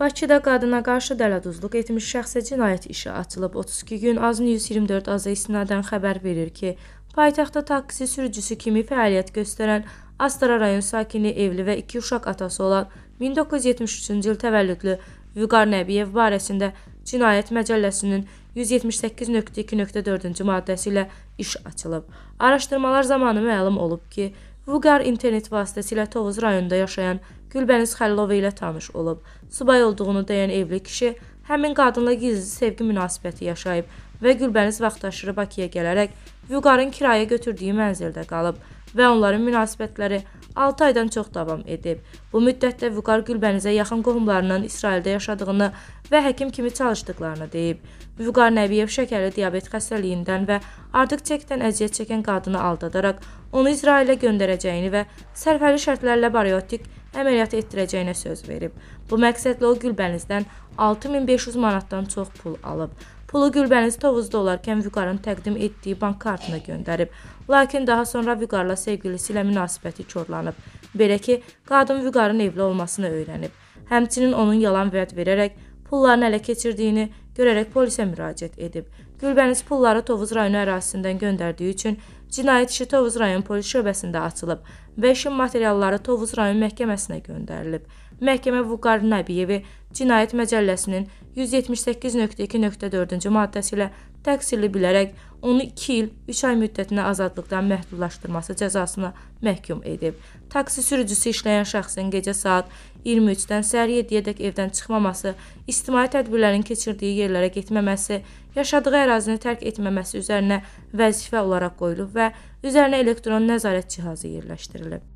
Bakıda qadına qarşı dələduzluq etmiş şəxsə cinayət işi açılıb. 32 gün AZ News 24 AZ istinadən xəbər verir ki, paytaxtda taksi sürücüsü kimi fəaliyyət göstərən Astara rayon sakini evli və 2 uşaq atası olan 1973-cü il təvəllüdlü Vüqar Nəbiyev barəsində Cinayət Məcəlləsinin 178.2.4-cü maddəsi ilə iş açılıb. Araşdırmalar zamanı məlum olub ki, Vüqar internet vasitəsilə Tovuz rayonunda yaşayan Gülbəniz Xəllova ilə tanış olub. Subay olduğunu deyən evli kişi həmin qadınla gizli sevgi münasibəti yaşayıb və Gülbəniz vaxtaşırı Bakıya gələrək Vüqarın kirayə götürdüyü mənzildə qalıb və onların münasibətləri 6 aydan çox davam edib. Bu müddətdə Vüqar Gülbənizə yaxın qohumlarının İsraildə yaşadığını və həkim kimi çalışdıqlarını deyib. Vüqar Nəbiyev şəkərli diabet xəstəliyindən və artıq çəkdən əziyyət çəkən qadını aldadaraq onu İsrailə göndərəcəyini və sərfəli şərtlərlə bariotik əməliyyatı etdirəcəyinə söz verib. Bu məqsədlə o Gülbənizdən 6500 manatdan çox pul alıb. Pulu Gülbəniz Tovuzda olarkən Vüqarın təqdim etdiyi bank kartına göndərib. Lakin daha sonra Vüqarla sevgilisi ilə münasibəti korlanıb. Belə ki, qadın Vüqarın evli olmasını öyrənib. Həmçinin onun yalan vəd verərək pullarını ələ keçirdiyini görərək polisə müraciət edib. Gülbəniz pulları Tovuz rayonu ərazisindən göndərdiyi üçün Cinayət işi Tovuz rayon polis şöbəsində açılıb və işin materialları Tovuz rayon məhkəməsinə göndərilib. Məhkəmə Vüqar Nəbiyevi Cinayət Məcəlləsinin 178.2.4-cü maddəsi ilə təqsirli bilərək onu 2 il 3 ay müddətinə azadlıqdan məhdudlaşdırması cəzasına məhkum edib. Taksi sürücüsü işləyən şəxsin gecə saat 23-dən səhər 7-yədək evdən çıxmaması, ictimai tədbirlərin keçirdiyi yerlərə getməməsi, yaşadığı ərazini tərk etməməsi üzərinə vəzifə olaraq qoyulub və və üzərinə elektron nəzarət cihazı yerləşdirilib.